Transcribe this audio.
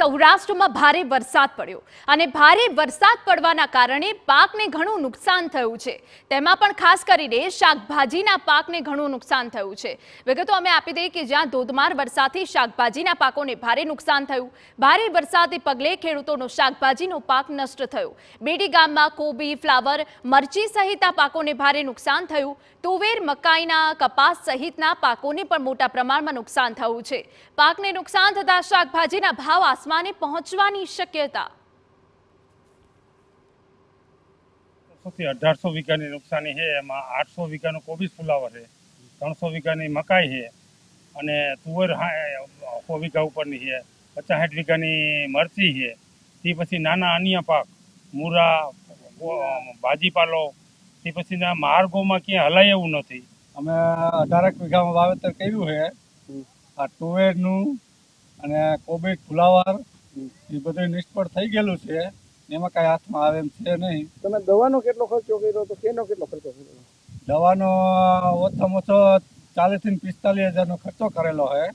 સૌરાષ્ટ્રમાં ભારે વરસાદ પડ્યો અને ભારે વરસાદ પડવાના કારણે પાકને ઘણું નુકસાન થયું છે તેમાં પણ ખાસ કરીને શાકભાજીના પાકને ઘણું નુકસાન થયું છે વિગતો અમે આપી દઈએ કે જ્યાં ધોધમાર વરસાદથી શાકભાજીના પાકોને ભારે નુકસાન થયું ભારે વરસાદને પગલે ખેડૂતોનો શાકભાજીનો પાક નષ્ટ થયો બેડી ગામમાં કોબી ફ્લાવર મરચી સહિતના પાકોને ભારે નુકસાન થયું તુવેર મકાઈના કપાસ સહિતના પાકોને પણ મોટા પ્રમાણમાં નુકસાન થયું છે પાકને નુકસાન થતાં શાકભાજીના ભાવ આસમાન આસમાને પહોંચવાની શક્યતા અઢારસો વીઘાની નુકસાની છે એમાં આઠસો વીઘાનું કોબીજ ફુલાવર છે ત્રણસો વીઘાની મકાઈ છે અને તુવર સો વીઘા ઉપરની છે પચાસ સાઠ વીઘાની મરચી છે તે પછી નાના અન્ય પાક મૂરા ભાજીપાલો તે પછી માર્ગોમાં ક્યાં હલાય એવું નથી અમે અઢારક વીઘામાં વાવેતર કર્યું છે આ તુવેરનું અને કોબેટ ફુલાવર એ બધું નિષ્ફળ થઈ ગયેલું છે એમાં કઈ હાથમાં આવે એમ છે નહીં તમે દવાનો કેટલો ખર્ચો કર્યો તો કેનો કેટલો ખર્ચો કર્યો દવાનો ઓછામાં ઓછો ચાલીસ થી પિસ્તાલીસ હજારનો ખર્ચો કરેલો હોય